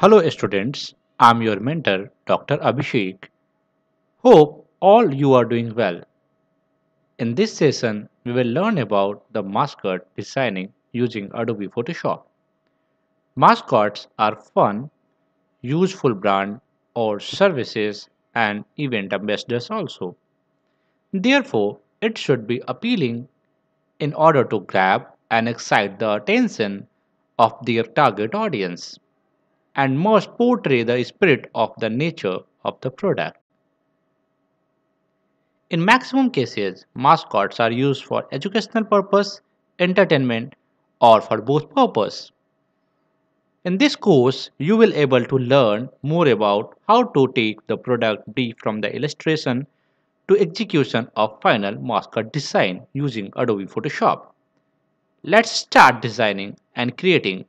Hello students, I am your mentor Dr. Abhishek. Hope all you are doing well. In this session, we will learn about the mascot designing using Adobe Photoshop. Mascots are fun, useful brand or services and event ambassadors also. Therefore, it should be appealing in order to grab and excite the attention of their target audience and must portray the spirit of the nature of the product. In maximum cases, mascots are used for educational purpose, entertainment, or for both purpose. In this course, you will able to learn more about how to take the product B from the illustration to execution of final mascot design using Adobe Photoshop. Let's start designing and creating